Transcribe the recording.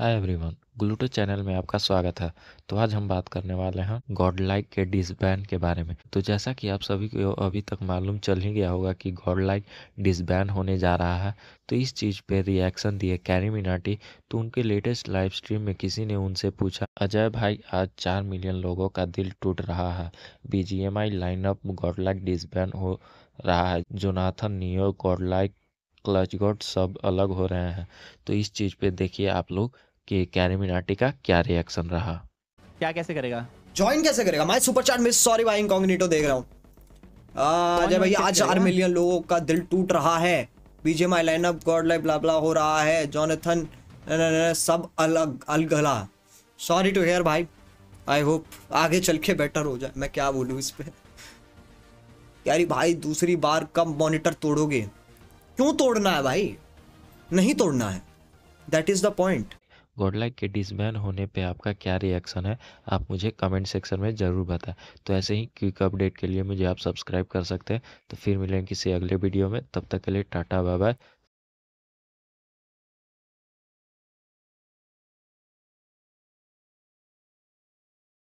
hi everyone ग्लूटो channel में आपका स्वागत है तो आज हम बात करने वाले हैं गॉड लाइक के डिसबैन के बारे में तो जैसा कि आप सभी को अभी तक मालूम चल ही गया होगा कि गॉड लाइक डिसबैन होने जा रहा है तो इस चीज़ पे रिएक्शन दिए कैरी मिनाटी तो उनके लेटेस्ट लाइव स्ट्रीम में किसी ने उनसे पूछा अजय भाई आज चार मिलियन लोगों का दिल टूट रहा है B G M I lineup Godlike disband हो रहा है Jonathan Neyoo Godlike clutch god सब अलग हो रहे हैं तो इस चीज़ पे देखिए आप लोग कि कैरेमिनाटी का क्या रिएक्शन रहा क्या कैसे करेगा ज्वाइन कैसे करेगा मैं सुपर चैट मिस सॉरी भाई इनकॉग्निटो देख रहा हूँ अजय भाई आज 4 मिलियन लोगों का दिल टूट रहा है BG MI lineup Godlike blah blah हो रहा है जोनाथन सब अलग अलगला सॉरी टू हियर भाई आई होप आगे चल के बेटर हो जाए मैं क्या बोलूँ इस पर यारी भाई दूसरी बार कब मॉनिटर तोड़ोगे क्यों तोड़ना है भाई नहीं तोड़ना है that is the point Godlike के डिसबैन होने पे आपका क्या रिएक्शन है आप मुझे कमेंट सेक्शन में ज़रूर बताएं तो ऐसे ही क्विक अपडेट के लिए मुझे आप सब्सक्राइब कर सकते हैं तो फिर मिलेंगे किसी अगले वीडियो में तब तक के लिए टाटा बाय बाय